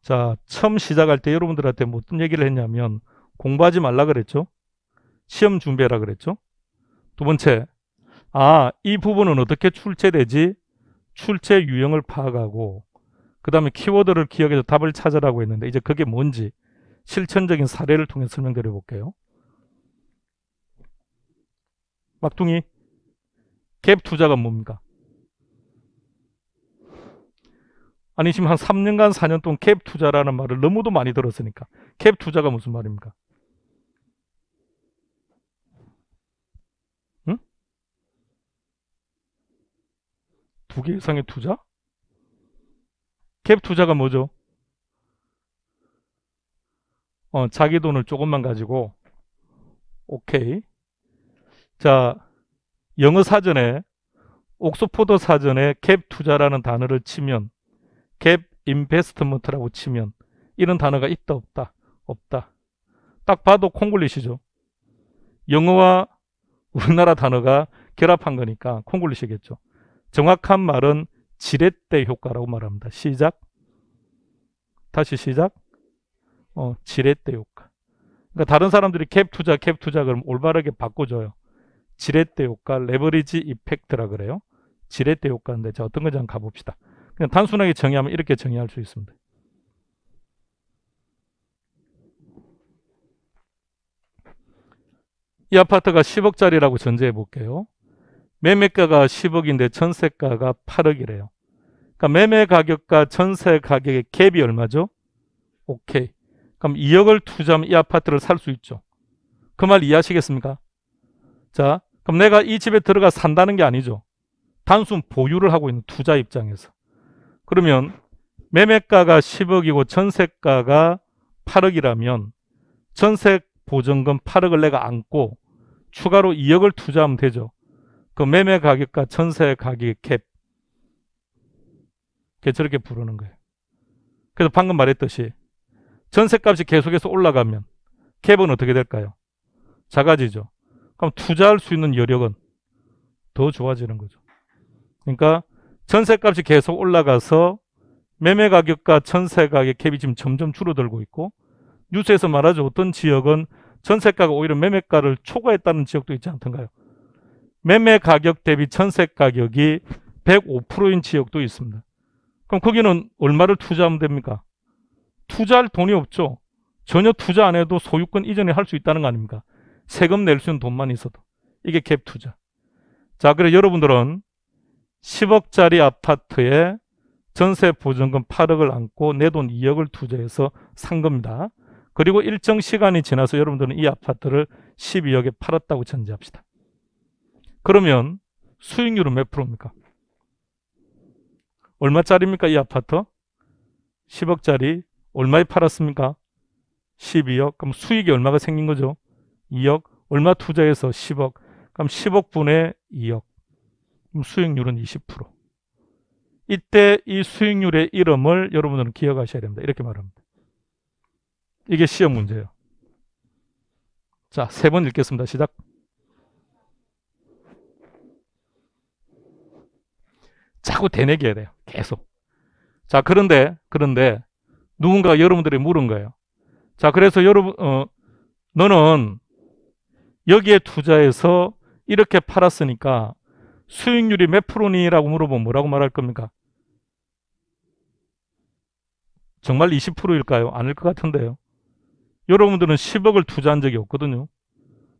자, 처음 시작할 때 여러분들한테 뭐 어떤 얘기를 했냐면 공부하지 말라 그랬죠. 시험 준비해라 그랬죠. 두 번째, 아, 이 부분은 어떻게 출제되지? 출제 유형을 파악하고 그 다음에 키워드를 기억해서 답을 찾으라고 했는데 이제 그게 뭔지 실천적인 사례를 통해 설명드려 볼게요. 막둥이 갭 투자가 뭡니까? 아니 지금 한 3년간 4년 동안 갭 투자라는 말을 너무도 많이 들었으니까 갭 투자가 무슨 말입니까? 두개 이상의 투자? 갭 투자가 뭐죠? 어, 자기 돈을 조금만 가지고 오케이 자 영어 사전에 옥스포드 사전에 갭 투자라는 단어를 치면 갭 인베스트먼트라고 치면 이런 단어가 있다 없다 없다 딱 봐도 콩글리시죠 영어와 우리나라 단어가 결합한 거니까 콩글리시겠죠 정확한 말은 지렛대 효과라고 말합니다. 시작. 다시 시작. 어, 지렛대 효과. 그러니까 다른 사람들이 캡 투자, 캡 투자 그럼 올바르게 바꿔줘요. 지렛대 효과, 레버리지 이펙트라 그래요. 지렛대 효과인데 자 어떤 건지 한번 가봅시다. 그냥 단순하게 정의하면 이렇게 정의할 수 있습니다. 이 아파트가 10억짜리라고 전제해 볼게요. 매매가가 10억인데 전세가가 8억이래요. 그러니까 매매 가격과 전세 가격의 갭이 얼마죠? 오케이. 그럼 2억을 투자하면 이 아파트를 살 수 있죠. 그 말 이해하시겠습니까? 자, 그럼 내가 이 집에 들어가 산다는 게 아니죠. 단순 보유를 하고 있는 투자 입장에서. 그러면 매매가가 10억이고 전세가가 8억이라면 전세 보증금 8억을 내가 안고 추가로 2억을 투자하면 되죠. 그 매매 가격과 전세 가격 갭. 저렇게 부르는 거예요. 그래서 방금 말했듯이 전세값이 계속해서 올라가면 갭은 어떻게 될까요? 작아지죠. 그럼 투자할 수 있는 여력은 더 좋아지는 거죠. 그러니까 전세값이 계속 올라가서 매매 가격과 전세 가격 갭이 지금 점점 줄어들고 있고 뉴스에서 말하죠. 어떤 지역은 전세가가 오히려 매매가를 초과했다는 지역도 있지 않던가요? 매매 가격 대비 전세 가격이 105%인 지역도 있습니다. 그럼 거기는 얼마를 투자하면 됩니까? 투자할 돈이 없죠. 전혀 투자 안 해도 소유권 이전에 할 수 있다는 거 아닙니까? 세금 낼 수 있는 돈만 있어도. 이게 갭 투자. 자, 그래 여러분들은 10억짜리 아파트에 전세 보증금 8억을 안고 내 돈 2억을 투자해서 산 겁니다. 그리고 일정 시간이 지나서 여러분들은 이 아파트를 12억에 팔았다고 전제합시다. 그러면 수익률은 몇 프로입니까? 얼마짜리입니까? 이 아파트? 10억짜리 얼마에 팔았습니까? 12억. 그럼 수익이 얼마가 생긴 거죠? 2억. 얼마 투자해서 10억. 그럼 10억분의 2억. 그럼 수익률은 20%. 이때 이 수익률의 이름을 여러분들은 기억하셔야 됩니다. 이렇게 말합니다. 이게 시험 문제예요. 자, 세 번 읽겠습니다. 시작. 자꾸 되뇌해야 돼요. 계속. 자, 그런데, 그런데 누군가 여러분들이 물은 거예요. 자, 그래서 여러분, 어, 너는 여기에 투자해서 이렇게 팔았으니까 수익률이 몇 프로니라고 물어보면 뭐라고 말할 겁니까? 정말 20%일까요? 아닐 것 같은데요. 여러분들은 10억을 투자한 적이 없거든요.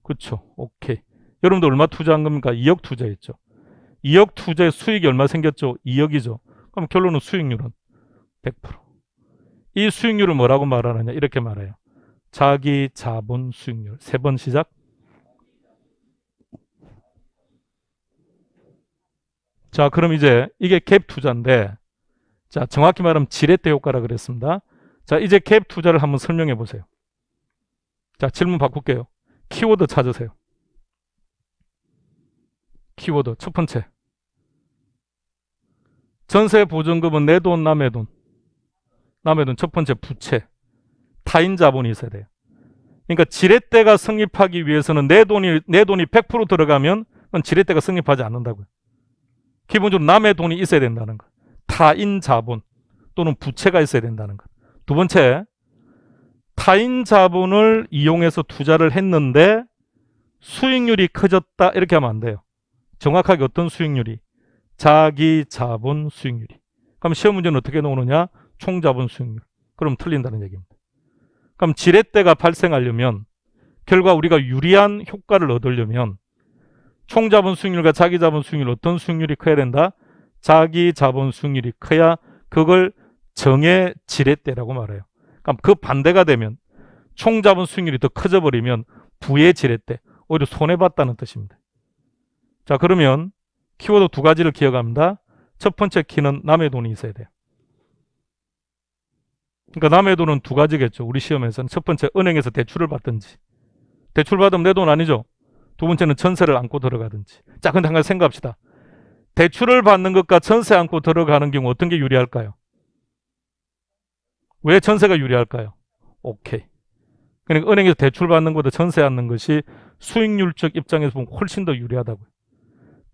그렇죠. 오케이. 여러분들 얼마 투자한 겁니까? 2억 투자했죠. 2억 투자의 수익이 얼마 생겼죠? 2억이죠. 그럼 결론은 수익률은 100%. 이 수익률을 뭐라고 말하느냐? 이렇게 말해요. 자기 자본 수익률. 세 번 시작. 자, 그럼 이제 이게 갭 투자인데 자, 정확히 말하면 지렛대 효과라 그랬습니다. 자, 이제 갭 투자를 한번 설명해 보세요. 자, 질문 바꿀게요. 키워드 찾으세요. 키워드 첫 번째 전세 보증금은 내 돈, 남의 돈. 남의 돈 첫 번째 부채. 타인 자본이 있어야 돼요. 그러니까 지렛대가 성립하기 위해서는 내 돈이 내 돈이 100% 들어가면 그건 지렛대가 성립하지 않는다고요. 기본적으로 남의 돈이 있어야 된다는 것. 타인 자본 또는 부채가 있어야 된다는 것. 두 번째, 타인 자본을 이용해서 투자를 했는데 수익률이 커졌다 이렇게 하면 안 돼요. 정확하게 어떤 수익률이? 자기 자본 수익률이. 그럼 시험 문제는 어떻게 나오느냐? 총자본 수익률. 그럼 틀린다는 얘기입니다. 그럼 지렛대가 발생하려면 결과 우리가 유리한 효과를 얻으려면 총자본 수익률과 자기 자본 수익률 어떤 수익률이 커야 된다? 자기 자본 수익률이 커야 그걸 정의 지렛대라고 말해요. 그럼 그 반대가 되면 총자본 수익률이 더 커져 버리면 부의 지렛대, 오히려 손해봤다는 뜻입니다. 자 그러면 키워드 두 가지를 기억합니다. 첫 번째 키는 남의 돈이 있어야 돼요. 그러니까 남의 돈은 두 가지겠죠. 우리 시험에서는 첫 번째 은행에서 대출을 받든지 대출 받으면 내 돈 아니죠. 두 번째는 전세를 안고 들어가든지 자 근데 한 가지 생각합시다. 대출을 받는 것과 전세 안고 들어가는 경우 어떤 게 유리할까요? 왜 전세가 유리할까요? 오케이. 그러니까 은행에서 대출 받는 것보다 전세 안는 것이 수익률적 입장에서 보면 훨씬 더 유리하다고요.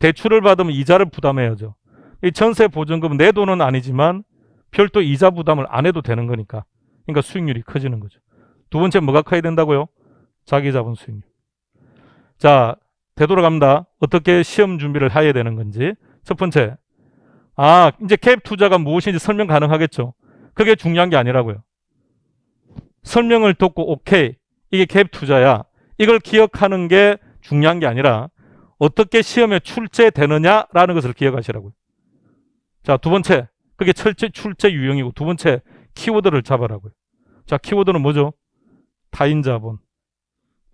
대출을 받으면 이자를 부담해야죠. 이 전세 보증금 내 돈은 아니지만 별도 이자 부담을 안 해도 되는 거니까. 그러니까 수익률이 커지는 거죠. 두 번째 뭐가 커야 된다고요? 자기 자본 수익률. 자, 되돌아갑니다. 어떻게 시험 준비를 해야 되는 건지. 첫 번째. 아, 이제 갭 투자가 무엇인지 설명 가능하겠죠. 그게 중요한 게 아니라고요. 설명을 듣고 오케이. 이게 갭 투자야. 이걸 기억하는 게 중요한 게 아니라 어떻게 시험에 출제되느냐라는 것을 기억하시라고요. 자, 두 번째. 그게 철제 출제 유형이고 두 번째 키워드를 잡아라고요. 자, 키워드는 뭐죠? 타인 자본,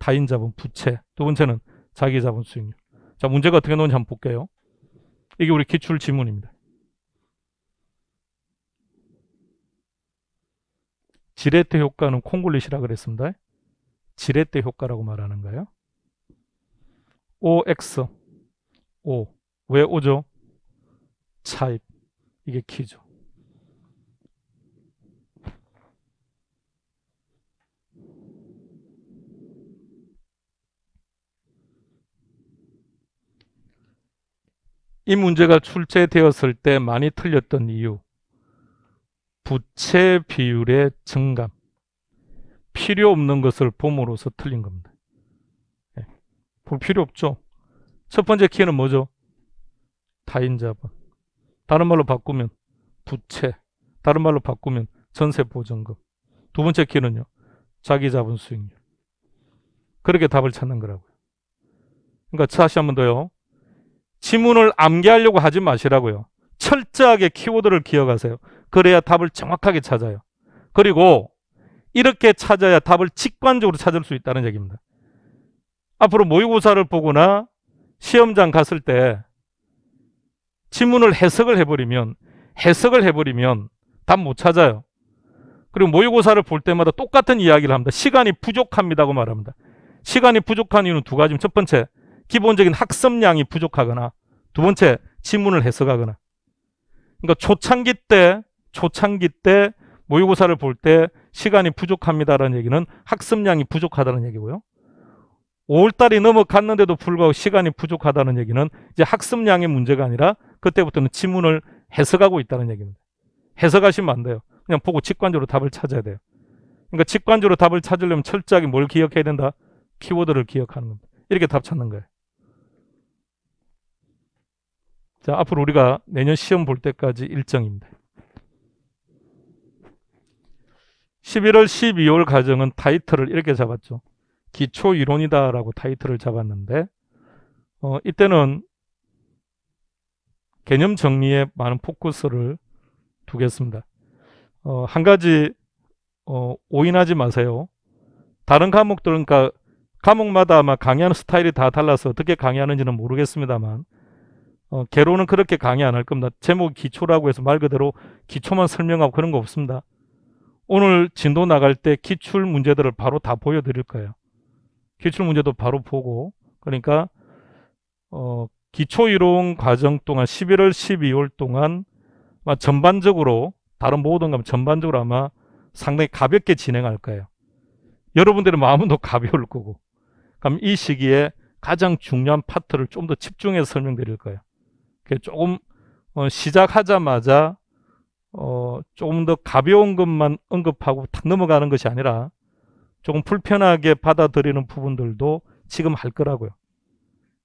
타인 자본 부채. 두 번째는 자기 자본 수익률. 자, 문제가 어떻게 나오는지 한번 볼게요. 이게 우리 기출 지문입니다. 지렛대 효과는 콩글리시라 그랬습니다. 지렛대 효과라고 말하는 거예요. OX. O. 왜 오죠? 차입. 이게 키죠. 이 문제가 출제되었을 때 많이 틀렸던 이유 부채 비율의 증감 필요 없는 것을 봄으로써 틀린 겁니다. 볼 필요 없죠. 첫 번째 키는 뭐죠? 다인자본 다른 말로 바꾸면 부채. 다른 말로 바꾸면 전세보증금. 두 번째 키는요. 자기 자본 수익률. 그렇게 답을 찾는 거라고요. 그러니까 다시 한 번 더요. 지문을 암기하려고 하지 마시라고요. 철저하게 키워드를 기억하세요. 그래야 답을 정확하게 찾아요. 그리고 이렇게 찾아야 답을 직관적으로 찾을 수 있다는 얘기입니다. 앞으로 모의고사를 보거나 시험장 갔을 때 지문을 해석을 해버리면 해석을 해버리면 답 못 찾아요. 그리고 모의고사를 볼 때마다 똑같은 이야기를 합니다. 시간이 부족합니다고 말합니다. 시간이 부족한 이유는 두 가지입니다. 첫 번째, 기본적인 학습량이 부족하거나 두 번째, 지문을 해석하거나 그러니까 초창기 때, 초창기 때 모의고사를 볼 때 시간이 부족합니다라는 얘기는 학습량이 부족하다는 얘기고요. 5월달이 넘어갔는데도 불구하고 시간이 부족하다는 얘기는 이제 학습량의 문제가 아니라 그때부터는 지문을 해석하고 있다는 얘기입니다. 해석하시면 안 돼요. 그냥 보고 직관적으로 답을 찾아야 돼요. 그러니까 직관적으로 답을 찾으려면 철저하게 뭘 기억해야 된다? 키워드를 기억하는 겁니다. 이렇게 답 찾는 거예요. 자, 앞으로 우리가 내년 시험 볼 때까지 일정입니다. 11월, 12월 과정은 타이틀을 이렇게 잡았죠. 기초 이론이다라고 타이틀을 잡았는데 어, 이때는 개념 정리에 많은 포커스를 두겠습니다. 어, 한 가지 어, 오인하지 마세요. 다른 과목들은 그러니까 과목마다 아마 강의하는 스타일이 다 달라서 어떻게 강의하는지는 모르겠습니다만 어, 개론은 그렇게 강의 안 할 겁니다. 제목 기초라고 해서 말 그대로 기초만 설명하고 그런 거 없습니다. 오늘 진도 나갈 때 기출 문제들을 바로 다 보여드릴 거예요. 기출 문제도 바로 보고 그러니까 어, 기초 이론 과정 동안 11월 12월 동안 전반적으로 다른 모든 감 전반적으로 아마 상당히 가볍게 진행할 거예요. 여러분들의 마음은 더 가벼울 거고 그럼 이 시기에 가장 중요한 파트를 좀 더 집중해서 설명드릴 거예요. 그게 조금 어, 시작하자마자 어, 조금 더 가벼운 것만 언급하고 탁 넘어가는 것이 아니라 조금 불편하게 받아들이는 부분들도 지금 할 거라고요.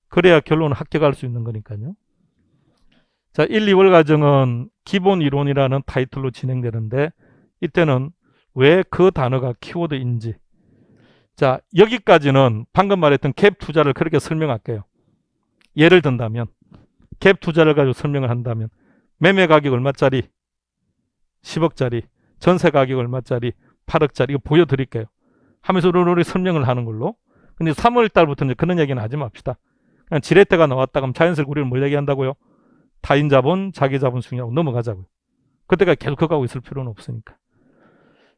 그래야 결론을 합격할 수 있는 거니까요. 자, 1, 2월 과정은 기본 이론이라는 타이틀로 진행되는데 이때는 왜 그 단어가 키워드인지 자, 여기까지는 방금 말했던 갭 투자를 그렇게 설명할게요. 예를 든다면 갭 투자를 가지고 설명을 한다면 매매 가격 얼마짜리 10억짜리 전세 가격 얼마짜리 8억짜리 이거 보여드릴게요. 하면서 롤롤이 설명을 하는 걸로. 근데 3월 달부터는 그런 얘기는 하지 맙시다. 그냥 지렛대가 나왔다 그럼 자연스럽게 우리를 뭘 얘기한다고요? 타인 자본, 자기 자본 중익하고 넘어가자고요. 그때가 계속 그거고 있을 필요는 없으니까.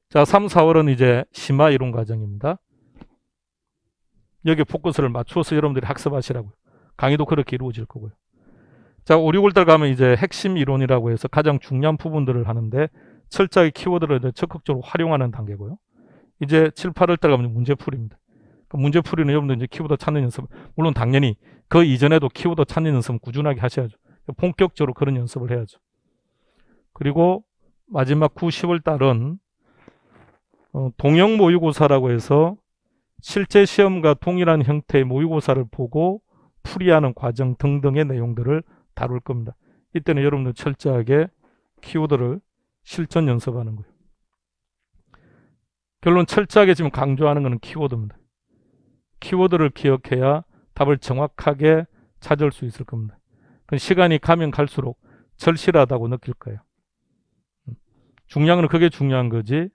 자, 3, 4월은 이제 심화 이론 과정입니다. 여기 포커스를 맞추어서 여러분들이 학습하시라고요. 강의도 그렇게 이루어질 거고요. 자, 5, 6월 달 가면 이제 핵심 이론이라고 해서 가장 중요한 부분들을 하는데 철저하게 키워드를 적극적으로 활용하는 단계고요. 이제 7, 8월 달 가면 문제풀입니다그 그러니까 문제풀이는 여러분들 이제 키워드 찾는 연습, 물론 당연히 그 이전에도 키워드 찾는 연습 꾸준하게 하셔야죠. 본격적으로 그런 연습을 해야죠. 그리고 마지막 9, 10월 달은 어, 동영 모의고사라고 해서 실제 시험과 동일한 형태의 모의고사를 보고 풀이하는 과정 등등의 내용들을 다룰 겁니다. 이때는 여러분들 철저하게 키워드를 실전 연습하는 거예요. 결론 철저하게 지금 강조하는 것은 키워드입니다. 키워드를 기억해야 답을 정확하게 찾을 수 있을 겁니다. 시간이 가면 갈수록 절실하다고 느낄 거예요. 중요한 건 그게 중요한 거지.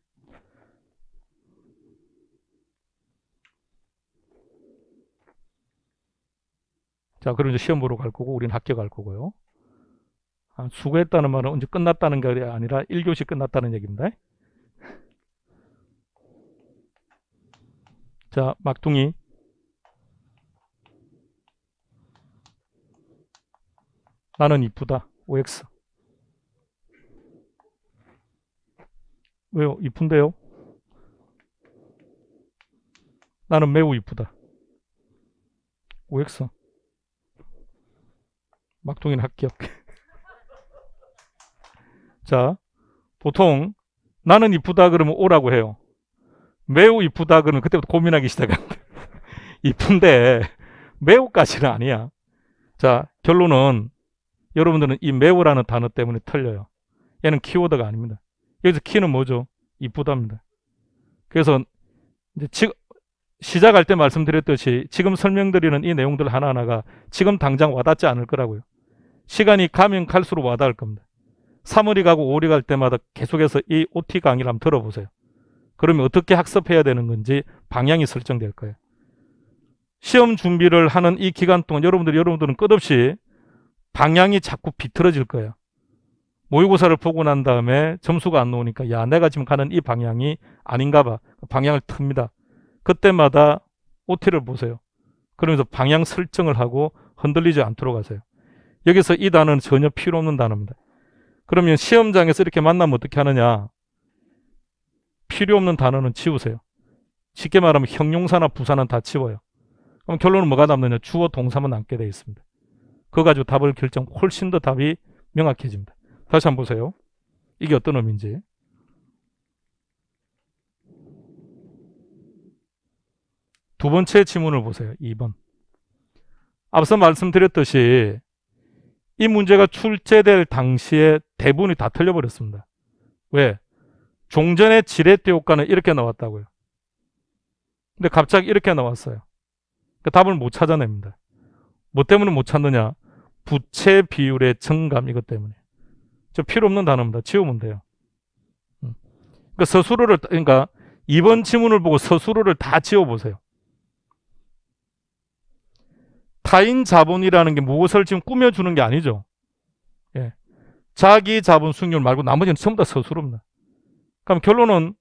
자, 그럼 이제 시험 보러 갈 거고, 우리는 학교 갈 거고요. 아, 수고했다는 말은 언제 끝났다는 게 아니라 1교시 끝났다는 얘기입니다. 자, 막둥이. 나는 이쁘다. OX. 왜요? 이쁜데요? 나는 매우 이쁘다. OX. 막둥이는 합격. 자, 보통 나는 이쁘다 그러면 오라고 해요. 매우 이쁘다 그는 그때부터 고민하기 시작합니다. 이쁜데 매우까지는 아니야. 자 결론은 여러분들은 이 매우라는 단어 때문에 틀려요. 얘는 키워드가 아닙니다. 여기서 키는 뭐죠? 이쁘답니다. 그래서 지금 시작할 때 말씀드렸듯이 지금 설명드리는 이 내용들 하나하나가 지금 당장 와닿지 않을 거라고요. 시간이 가면 갈수록 와닿을 겁니다. 3월이 가고 5월이 갈 때마다 계속해서 이 OT 강의를 한번 들어보세요. 그러면 어떻게 학습해야 되는 건지 방향이 설정될 거예요. 시험 준비를 하는 이 기간 동안 여러분들 여러분들은 끝없이 방향이 자꾸 비틀어질 거예요. 모의고사를 보고 난 다음에 점수가 안 나오니까 야 내가 지금 가는 이 방향이 아닌가 봐. 방향을 틉니다. 그때마다 OT를 보세요. 그러면서 방향 설정을 하고 흔들리지 않도록 하세요. 여기서 이 단어는 전혀 필요 없는 단어입니다. 그러면 시험장에서 이렇게 만나면 어떻게 하느냐? 필요 없는 단어는 치우세요. 쉽게 말하면 형용사나 부사는 다 치워요. 그럼 결론은 뭐가 남느냐? 주어 동사만 남게 돼 있습니다. 그거 가지고 답을 결정 훨씬 더 답이 명확해집니다. 다시 한번 보세요. 이게 어떤 의미인지. 두 번째 지문을 보세요. 2번. 앞서 말씀드렸듯이 이 문제가 출제될 당시에 대부분이 다 틀려버렸습니다. 왜? 종전의 지렛대 효과는 이렇게 나왔다고요. 근데 갑자기 이렇게 나왔어요. 그 답을 못 찾아냅니다. 뭐 때문에 못 찾느냐? 부채 비율의 증감 이것 때문에. 저 필요 없는 단어입니다. 지우면 돼요. 음. 그러니까 서술어를 그러니까 이번 지문을 보고 서술어를 다 지워 보세요. 타인 자본이라는 게 무엇을 지금 꾸며주는 게 아니죠. 예. 자기 자본 수익률 말고 나머지는 전부 다 서술어입니다. 그럼 결론은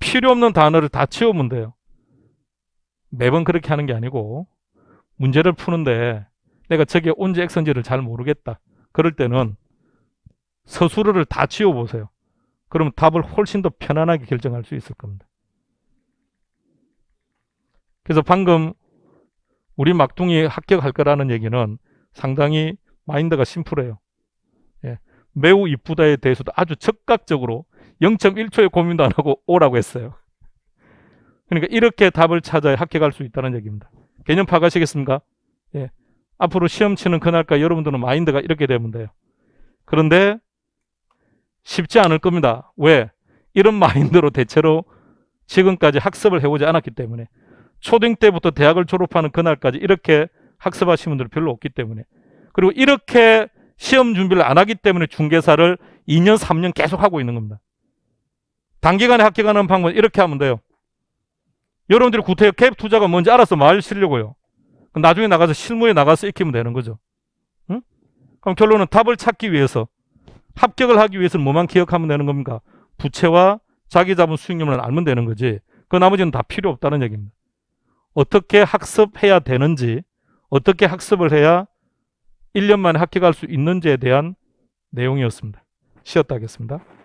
필요 없는 단어를 다 채우면 돼요. 매번 그렇게 하는 게 아니고 문제를 푸는데 내가 저게 온지 엑선지를 잘 모르겠다. 그럴 때는 서술어를 다 지워보세요. 그럼 답을 훨씬 더 편안하게 결정할 수 있을 겁니다. 그래서 방금 우리 막둥이 합격할 거라는 얘기는 상당히 마인드가 심플해요. 예, 매우 이쁘다에 대해서도 아주 적극적으로 0.1초의 고민도 안 하고 오라고 했어요. 그러니까 이렇게 답을 찾아야 합격할 수 있다는 얘기입니다. 개념 파악하시겠습니까? 예. 앞으로 시험 치는 그날까 여러분들은 마인드가 이렇게 되면 돼요. 그런데 쉽지 않을 겁니다. 왜? 이런 마인드로 대체로 지금까지 학습을 해오지 않았기 때문에 초등 때부터 대학을 졸업하는 그날까지 이렇게 학습하신 분들 별로 없기 때문에 그리고 이렇게 시험 준비를 안 하기 때문에 중개사를 2년, 3년 계속 하고 있는 겁니다. 단기간에 합격하는 방법 이렇게 하면 돼요. 여러분들이 구태여 캡 투자가 뭔지 알아서 말시려고요. 나중에 나가서 실무에 나가서 익히면 되는 거죠. 응? 그럼 결론은 답을 찾기 위해서 합격을 하기 위해서는 뭐만 기억하면 되는 겁니까? 부채와 자기 자본 수익률만 알면 되는 거지. 그 나머지는 다 필요 없다는 얘기입니다. 어떻게 학습해야 되는지, 어떻게 학습을 해야 1년 만에 합격할 수 있는지에 대한 내용이었습니다. 쉬었다 하겠습니다.